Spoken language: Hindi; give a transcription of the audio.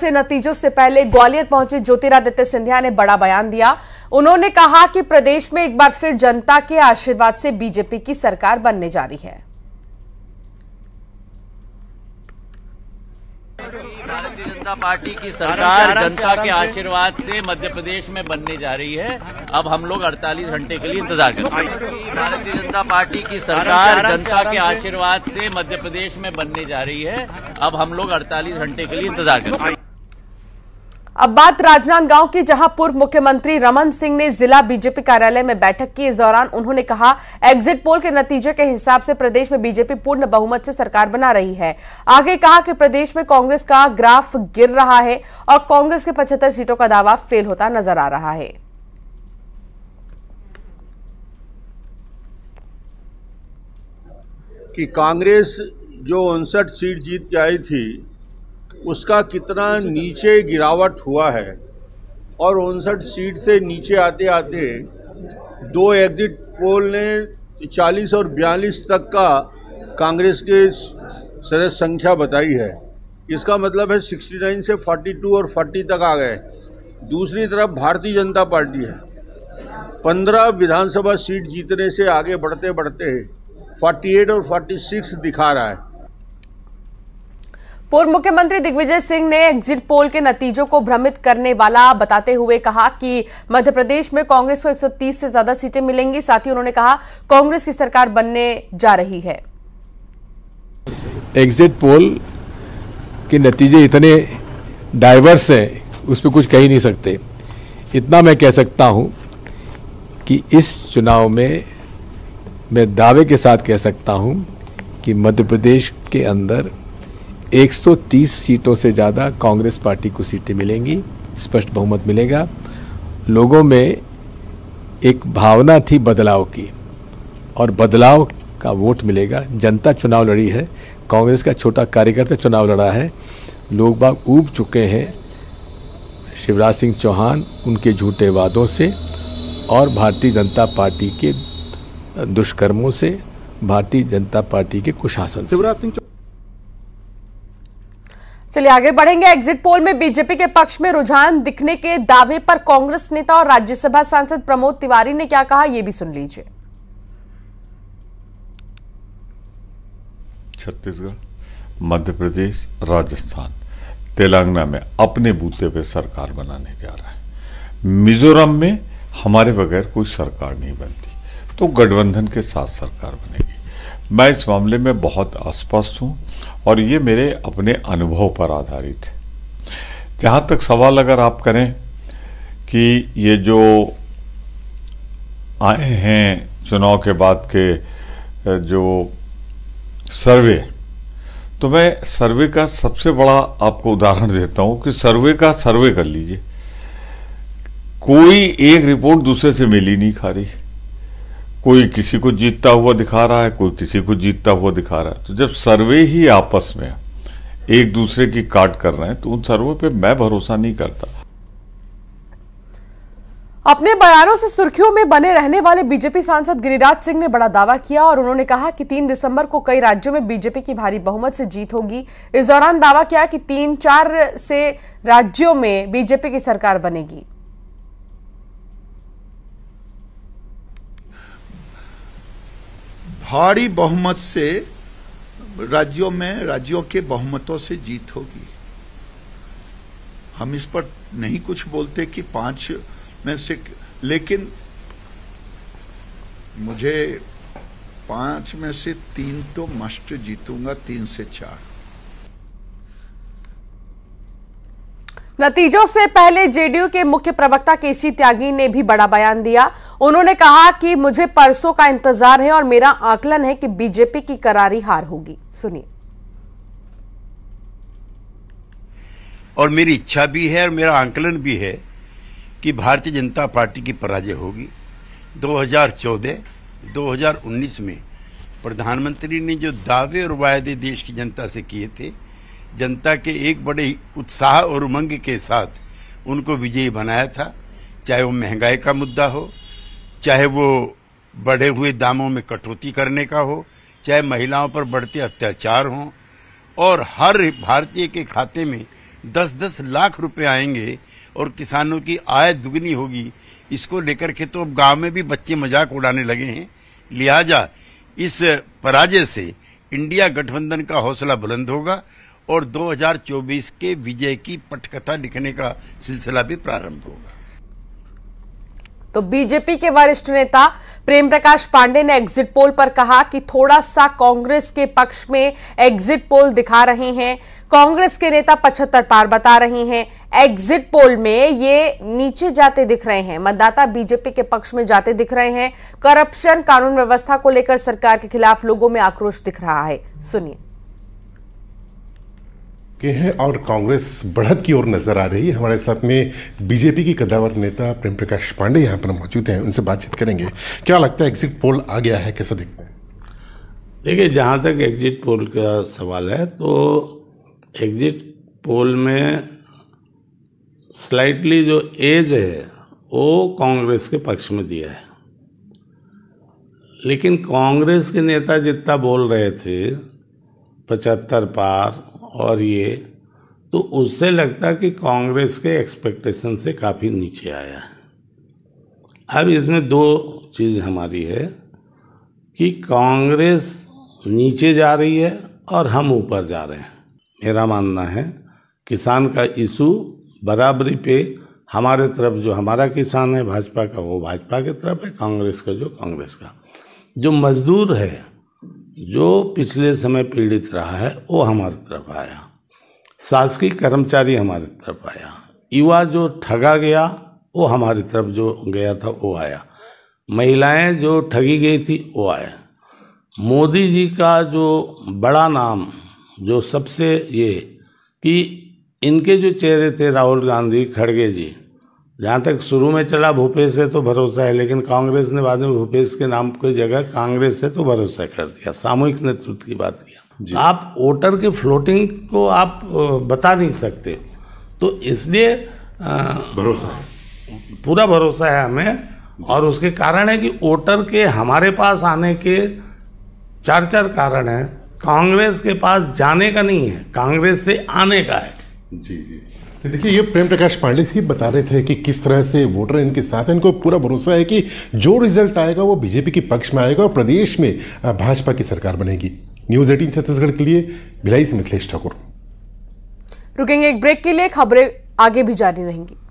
से नतीजों से पहले ग्वालियर पहुंचे ज्योतिरादित्य सिंधिया ने बड़ा बयान दिया उन्होंने कहा कि प्रदेश में एक बार फिर जनता के आशीर्वाद से बीजेपी की सरकार बनने जा रही है जनता पार्टी की सरकार जनता के आशीर्वाद से मध्य प्रदेश में बनने जा रही है अब हम लोग 48 घंटे के लिए इंतजार करें भारतीय जनता पार्टी की सरकार जनता के आशीर्वाद से मध्य प्रदेश में बनने जा रही है अब हम लोग 48 घंटे के लिए इंतजार करें अब बात राजनांदगांव की जहां पूर्व मुख्यमंत्री रमन सिंह ने जिला बीजेपी कार्यालय में बैठक की इस दौरान उन्होंने कहा एग्जिट पोल के नतीजे के हिसाब से प्रदेश में बीजेपी पूर्ण बहुमत से सरकार बना रही है आगे कहा कि प्रदेश में कांग्रेस का ग्राफ गिर रहा है और कांग्रेस के 75 सीटों का दावा फेल होता नजर आ रहा है कांग्रेस जो उनसठ सीट जीत के आई थी उसका कितना नीचे गिरावट हुआ है और उनसठ सीट से नीचे आते आते दो एग्जिट पोल ने 40 और 42 तक का कांग्रेस के सदस्य संख्या बताई है इसका मतलब है 69 से 42 और 40 तक आ गए दूसरी तरफ भारतीय जनता पार्टी है 15 विधानसभा सीट जीतने से आगे बढ़ते बढ़ते 48 और 46 दिखा रहा है पूर्व मुख्यमंत्री दिग्विजय सिंह ने एग्जिट पोल के नतीजों को भ्रमित करने वाला बताते हुए कहा कि मध्य प्रदेश में कांग्रेस को 130 से ज्यादा सीटें मिलेंगी साथ ही उन्होंने कहा कांग्रेस की सरकार बनने जा रही है एग्जिट पोल के नतीजे इतने डाइवर्स हैं उस पर कुछ कह ही नहीं सकते इतना मैं कह सकता हूं कि इस चुनाव में मैं दावे के साथ कह सकता हूं कि मध्य प्रदेश के अंदर 130 सीटों से ज़्यादा कांग्रेस पार्टी को सीटें मिलेंगी स्पष्ट बहुमत मिलेगा लोगों में एक भावना थी बदलाव की और बदलाव का वोट मिलेगा जनता चुनाव लड़ी है कांग्रेस का छोटा कार्यकर्ता चुनाव लड़ा है लोग बाग ऊब चुके हैं शिवराज सिंह चौहान उनके झूठे वादों से और भारतीय जनता पार्टी के दुष्कर्मों से भारतीय जनता पार्टी के कुशासन से चलिए आगे बढ़ेंगे एग्जिट पोल में बीजेपी के पक्ष में रुझान दिखने के दावे पर कांग्रेस नेता और राज्यसभा सांसद प्रमोद तिवारी ने क्या कहा यह भी सुन लीजिए छत्तीसगढ़ मध्य प्रदेश राजस्थान तेलंगाना में अपने बूते पे सरकार बनाने जा रहा है मिजोरम में हमारे बगैर कोई सरकार नहीं बनती तो गठबंधन के साथ सरकार बनेगी मैं इस मामले में बहुत अस्पष्ट हूँ और ये मेरे अपने अनुभव पर आधारित है जहाँ तक सवाल अगर आप करें कि ये जो आए हैं चुनाव के बाद के जो सर्वे तो मैं सर्वे का सबसे बड़ा आपको उदाहरण देता हूँ कि सर्वे का सर्वे कर लीजिए कोई एक रिपोर्ट दूसरे से मिली नहीं खा रही कोई किसी को जीतता हुआ दिखा रहा है कोई किसी को जीतता हुआ दिखा रहा है तो जब सर्वे ही आपस में एक दूसरे की काट कर रहे हैं तो उन सर्वे पे मैं भरोसा नहीं करता अपने बयानों से सुर्खियों में बने रहने वाले बीजेपी सांसद गिरिराज सिंह ने बड़ा दावा किया और उन्होंने कहा कि 3 दिसंबर को कई राज्यों में बीजेपी की भारी बहुमत से जीत होगी इस दौरान दावा किया कि तीन चार से राज्यों में बीजेपी की सरकार बनेगी भारी बहुमत से राज्यों में राज्यों के बहुमतों से जीत होगी हम इस पर नहीं कुछ बोलते कि पांच में से लेकिन मुझे पांच में से तीन तो मस्ट जीतूंगा तीन से चार नतीजों से पहले जेडीयू के मुख्य प्रवक्ता केसी त्यागी ने भी बड़ा बयान दिया उन्होंने कहा कि मुझे परसों का इंतजार है और मेरा आकलन है कि बीजेपी की करारी हार होगी सुनिए और मेरी इच्छा भी है और मेरा आंकलन भी है कि भारतीय जनता पार्टी की पराजय होगी 2014, 2019 में प्रधानमंत्री ने जो दावे और वायदे देश की जनता से किए थे जनता के एक बड़े उत्साह और उमंग के साथ उनको विजयी बनाया था चाहे वो महंगाई का मुद्दा हो चाहे वो बढ़े हुए दामों में कटौती करने का हो चाहे महिलाओं पर बढ़ते अत्याचार हों और हर भारतीय के खाते में दस दस लाख रुपए आएंगे और किसानों की आय दुगनी होगी इसको लेकर के तो अब गांव में भी बच्चे मजाक उड़ाने लगे हैं लिहाजा इस पराजय से इंडिया गठबंधन का हौसला बुलंद होगा और 2024 के विजय की पटकथा लिखने का सिलसिला भी प्रारंभ होगा तो बीजेपी के वरिष्ठ नेता प्रेम प्रकाश पांडे ने एग्जिट पोल पर कहा कि थोड़ा सा कांग्रेस के पक्ष में एग्जिट पोल दिखा रहे हैं कांग्रेस के नेता पचहत्तर पार बता रहे हैं एग्जिट पोल में ये नीचे जाते दिख रहे हैं मतदाता बीजेपी के पक्ष में जाते दिख रहे हैं करप्शन कानून व्यवस्था को लेकर सरकार के खिलाफ लोगों में आक्रोश दिख रहा है सुनिए के हैं और कांग्रेस बढ़त की ओर नजर आ रही है हमारे साथ में बीजेपी की कदावर नेता प्रेम प्रकाश पांडे यहाँ पर मौजूद हैं उनसे बातचीत करेंगे क्या लगता है एग्जिट पोल आ गया है कैसा देखते हैं देखिए जहाँ तक एग्जिट पोल का सवाल है तो एग्जिट पोल में स्लाइटली जो एज है वो कांग्रेस के पक्ष में दिया है लेकिन कांग्रेस के नेता जितना बोल रहे थे पचहत्तर पार और ये तो उससे लगता कि कांग्रेस के एक्सपेक्टेशन से काफ़ी नीचे आया है अब इसमें दो चीज़ हमारी है कि कांग्रेस नीचे जा रही है और हम ऊपर जा रहे हैं मेरा मानना है किसान का इशू बराबरी पे हमारे तरफ जो हमारा किसान है भाजपा का वो भाजपा के तरफ है कांग्रेस का जो कांग्रेस का जो मजदूर है जो पिछले समय पीड़ित रहा है वो हमारे तरफ आया शासकीय कर्मचारी हमारे तरफ आया युवा जो ठगा गया वो हमारी तरफ जो गया था वो आया महिलाएं जो ठगी गई थी वो आए मोदी जी का जो बड़ा नाम जो सबसे ये कि इनके जो चेहरे थे राहुल गांधी खड़गे जी जहाँ तक शुरू में चला भूपेश है तो भरोसा है लेकिन कांग्रेस ने बाद में भूपेश के नाम की जगह कांग्रेस है तो भरोसा कर दिया सामूहिक नेतृत्व की बात किया आप वोटर के फ्लोटिंग को आप बता नहीं सकते तो इसलिए भरोसा पूरा भरोसा है हमें और उसके कारण है कि वोटर के हमारे पास आने के चार चार कारण हैं कांग्रेस के पास जाने का नहीं है कांग्रेस से आने का है जी जी तो देखिए ये प्रेम प्रकाश पांडे ही बता रहे थे कि किस तरह से वोटर इनके साथ हैं इनको पूरा भरोसा है कि जो रिजल्ट आएगा वो बीजेपी के पक्ष में आएगा और प्रदेश में भाजपा की सरकार बनेगी न्यूज एटीन छत्तीसगढ़ के लिए भिलाई से मिथिलेश ठाकुर रुकेंगे एक ब्रेक के लिए खबरें आगे भी जारी रहेंगी